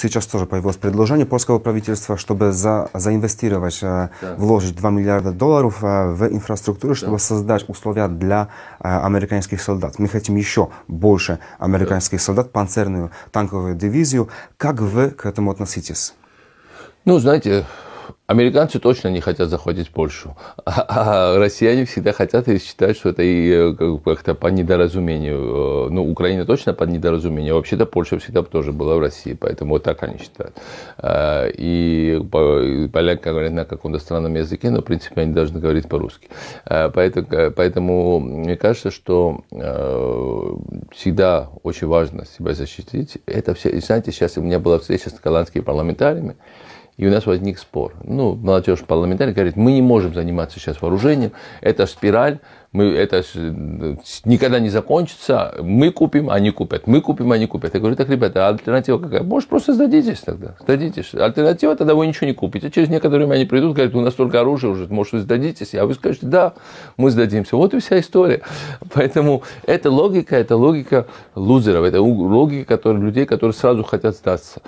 Сейчас тоже появилось предложение польского правительства, чтобы за, заинвестировать, э, да. вложить 2 миллиарда долларов э, в инфраструктуру, чтобы да. создать условия для э, американских солдат. Мы хотим еще больше американских да. солдат, панцирную танковую дивизию. Как вы к этому относитесь? Ну, знаете, Американцы точно не хотят захватить Польшу, а, а, а, россияне всегда хотят и считают, что это и э, как-то по недоразумению. Э, ну, Украина точно по недоразумению, вообще-то Польша всегда тоже была в России, поэтому вот так они считают. А, и поляки говорят на каком-то странном языке, но, в принципе, они должны говорить по-русски. Поэтому, э, поэтому мне кажется, что всегда очень важно себя защитить. Это все, и знаете, сейчас у меня была встреча с голландскими парламентариями, и у нас возник спор. Ну, молодежь парламентарий говорит, мы не можем заниматься сейчас вооружением, это спираль, мы, это никогда не закончится, мы купим, они купят, мы купим, они купят. Я говорю, так, ребята, а альтернатива какая? Может, просто сдадитесь тогда, сдадитесь. Альтернатива, тогда вы ничего не купите. Через некоторое время они придут, говорят, у нас только оружие уже, может, вы сдадитесь? А вы скажете, да, мы сдадимся. Вот и вся история. Поэтому эта логика, это логика лузеров, это логика которые, людей, которые сразу хотят сдаться.